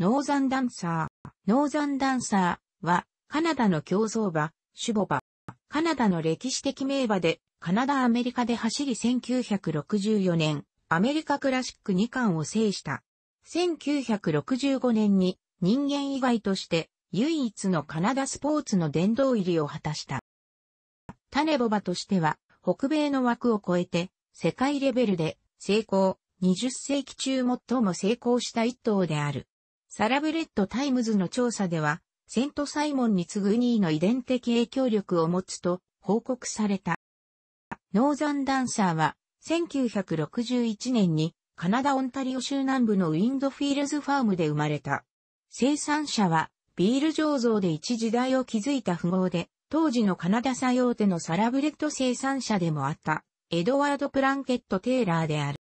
ノーザンダンサー。ノーザンダンサーは、カナダの競走馬、シュボバ。カナダの歴史的名馬で、カナダアメリカで走り1964年、アメリカクラシック2冠を制した。1965年に人間以外として唯一のカナダスポーツの殿堂入りを果たした。タネボバとしては北米の枠を超えて世界レベルで成功、20世紀中最も成功した一頭である。サラブレッドタイムズの調査では、セントサイモンに次ぐ2位の遺伝的影響力を持つと報告された。ノーザンダンサーは、1961年にカナダ・オンタリオ州南部のウィンドフィールズファームで生まれた。生産者は、ビール醸造で一時代を築いた富豪で、当時のカナダ最大手のサラブレッド生産者でもあった、エドワード・プランケット・テイラーである。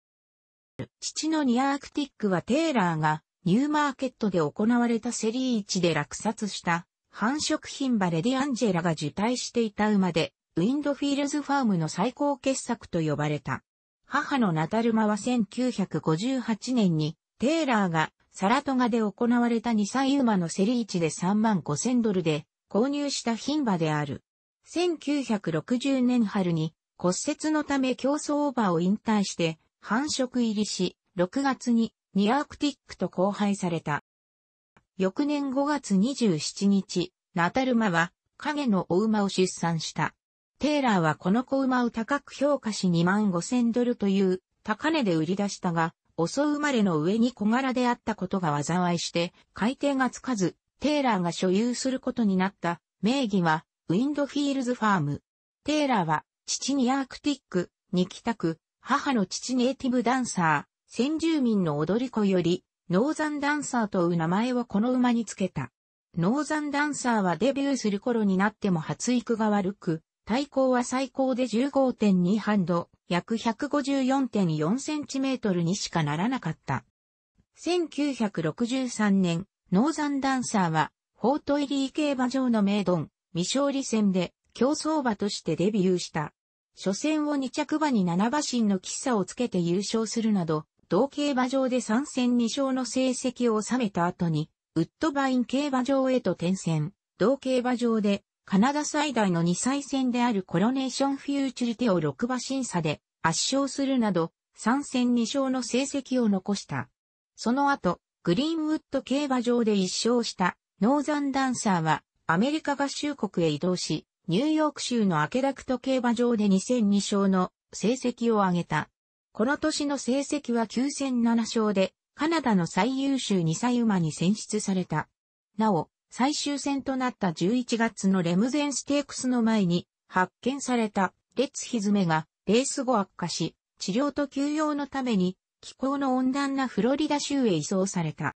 父のニアークティックはテイラーが、ニューマーケットで行われたセリー1で落札した繁殖品馬レディアンジェラが受胎していた馬で、ウィンドフィールズファームの最高傑作と呼ばれた。母のナタルマは1958年に、テーラーがサラトガで行われた2歳馬のセリー1で3万5千ドルで購入した牝馬である。1960年春に骨折のため競争オーバーを引退して繁殖入りし、6月にニアークティックと交配された。翌年5月27日、ナタルマは影のお馬を出産した。テイラーはこの子馬を高く評価し2万5千ドルという高値で売り出したが、遅生まれの上に小柄であったことが災いして、改定がつかず、テイラーが所有することになった名義は、ウィンドフィールズファーム。テイラーは、父にアークティック、に帰宅、母の父ネイティブダンサー、先住民の踊り子より、ノーザンダンサーという名前をこの馬につけた。ノーザンダンサーはデビューする頃になっても発育が悪く、体高は最高で15.2ハンド、約1 5 4 4トルにしかならなかった。1963年、ノーザンダンサーは、フォートイリー競馬場のメイドン、未勝利戦で、競争馬としてデビューした。初戦を2着馬に7馬身の喫茶をつけて優勝するなど、同競馬場で参戦2勝の成績を収めた後に、ウッドバイン競馬場へと転戦、同競馬場で、カナダ最大の2歳戦であるコロネーションフューチュリテを6馬審査で圧勝するなど、参戦2勝の成績を残した。その後、グリーンウッド競馬場で1勝したノーザンダンサーはアメリカ合衆国へ移動し、ニューヨーク州のアケダクト競馬場で2戦2勝の成績を上げた。この年の成績は9戦7勝で、カナダの最優秀2歳馬に選出された。なお、最終戦となった11月のレムゼンステークスの前に発見された列ひずめがレース後悪化し、治療と休養のために気候の温暖なフロリダ州へ移送された。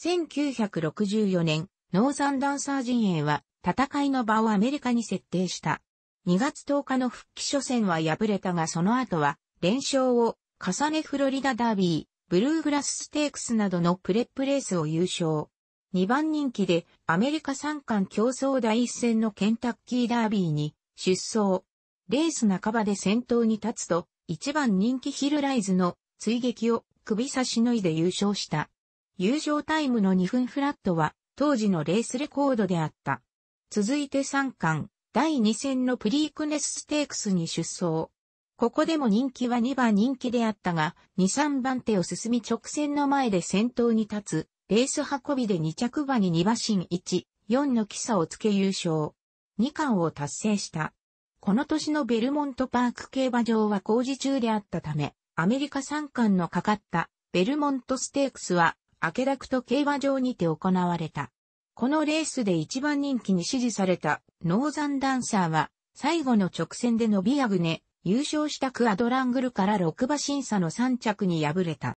1964年、ノーザンダンサー陣営は戦いの場をアメリカに設定した。2月10日の復帰初戦は敗れたがその後は連勝を重ねフロリダダービー、ブルーグラスステークスなどのプレップレースを優勝。2番人気でアメリカ三冠競争第一戦のケンタッキーダービーに出走。レース半ばで先頭に立つと、1番人気ヒルライズの追撃を首差しのいで優勝した。優勝タイムの2分フラットは当時のレースレコードであった。続いて3巻、第2戦のプリークネスステークスに出走。ここでも人気は2番人気であったが、2、3番手を進み直線の前で先頭に立つ、レース運びで2着馬に2馬身1、4の基礎をつけ優勝。2冠を達成した。この年のベルモントパーク競馬場は工事中であったため、アメリカ3冠のかかったベルモントステークスは、アケダクト競馬場にて行われた。このレースで一番人気に支持されたノーザンダンサーは、最後の直線で伸びあぐね、優勝したクアドラングルから6馬審査の3着に敗れた。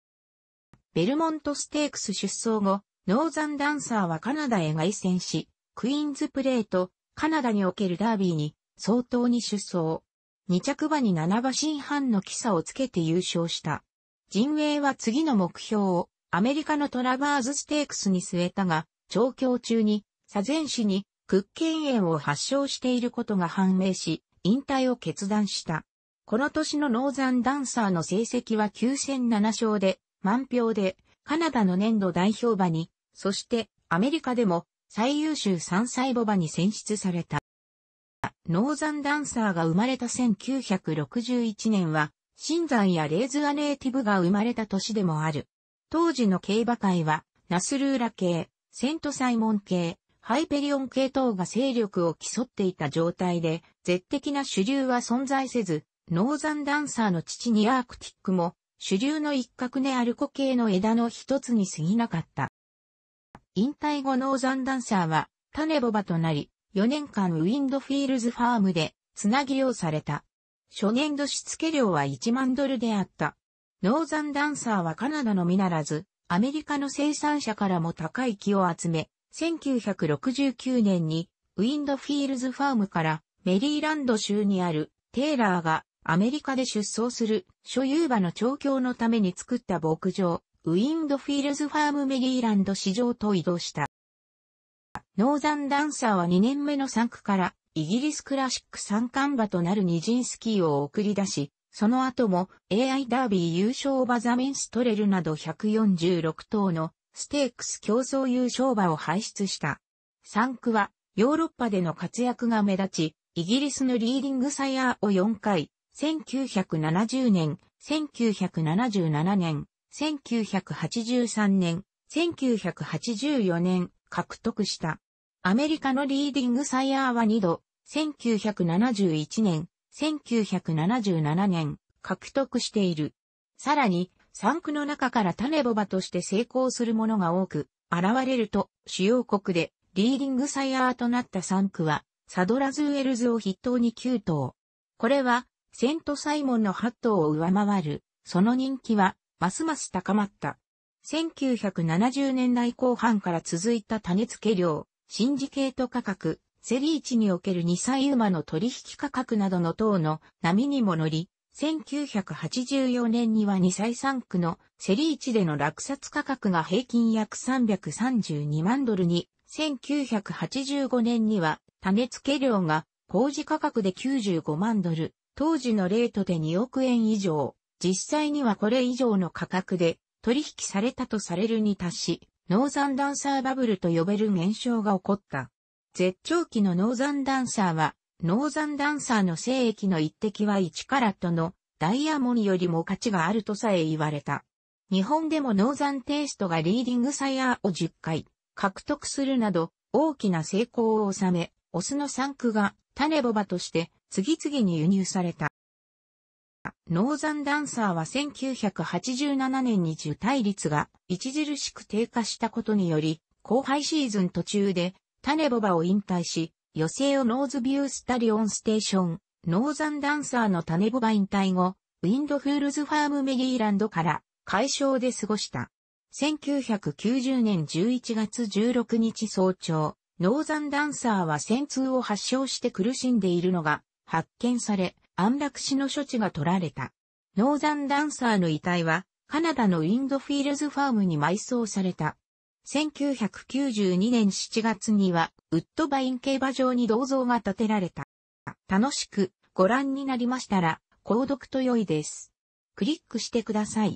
ベルモントステークス出走後、ノーザンダンサーはカナダへ凱旋し、クイーンズプレート、カナダにおけるダービーに、相当に出走。2着馬に7馬審判の基差をつけて優勝した。陣営は次の目標を、アメリカのトラバーズステークスに据えたが、調教中に、左前市に、屈腱炎を発症していることが判明し、引退を決断した。この年のノーザンダンサーの成績は9戦7勝で、満票で、カナダの年度代表馬に、そしてアメリカでも最優秀3歳母馬に選出された。ノーザンダンサーが生まれた1961年は、新山やレーズアネーティブが生まれた年でもある。当時の競馬界は、ナスルーラ系、セントサイモン系、ハイペリオン系等が勢力を競っていた状態で、絶的な主流は存在せず、ノーザンダンサーの父にアークティックも、主流の一角でアルコ系の枝の一つに過ぎなかった。引退後ノーザンダンサーは、種ボバとなり、4年間ウィンドフィールズファームで、つなぎをされた。初年度しつけ料は1万ドルであった。ノーザンダンサーはカナダのみならず、アメリカの生産者からも高い木を集め、1969年にウィンドフィールズファームからメリーランド州にあるテイラーがアメリカで出走する所有馬の調教のために作った牧場、ウィンドフィールズファームメリーランド市場と移動した。ノーザンダンサーは2年目の3区からイギリスクラシック三冠馬となるジンスキーを送り出し、その後も AI ダービー優勝馬ザメンストレルなど146頭のステークス競争優勝馬を輩出した。3区はヨーロッパでの活躍が目立ち、イギリスのリーディングサイヤーを4回、1970年、1977年、1983年、1984年獲得した。アメリカのリーディングサイヤーは2度、1971年、1977年獲得している。さらに、産区の中から種ボバとして成功するものが多く、現れると、主要国でリーディングサイヤーとなった産区は、サドラズウェルズを筆頭に9頭。これは、セントサイモンの8トを上回る、その人気は、ますます高まった。1970年代後半から続いた種付け量、シンジケート価格、セリーチにおける2歳馬の取引価格などの等の波にも乗り、1984年には2歳3区のセリーチでの落札価格が平均約332万ドルに、1985年には種付け量が工事価格で95万ドル、当時のレートで2億円以上、実際にはこれ以上の価格で取引されたとされるに達し、ノーザンダンサーバブルと呼べる現象が起こった。絶頂期のノーザンダンサーは、ノーザンダンサーの精液の一滴は1カラットのダイヤモンよりも価値があるとさえ言われた。日本でもノーザンテイストがリーディングサイヤーを10回獲得するなど大きな成功を収め、オスの産区が種ボバとして次々に輸入された。ノーザンダンサーは1987年に受胎率が著しく低下したことにより、後輩シーズン途中で種ボバを引退し、余生をノーズビュースタリオンステーション、ノーザンダンサーの種ボバ引退後、ウィンドフールズファームメリーランドから解消で過ごした。1990年11月16日早朝、ノーザンダンサーは戦痛を発症して苦しんでいるのが発見され、安楽死の処置が取られた。ノーザンダンサーの遺体は、カナダのウィンドフィールズファームに埋葬された。1992年7月には、ウッドバイン競馬場に銅像が建てられた。楽しくご覧になりましたら、購読と良いです。クリックしてください。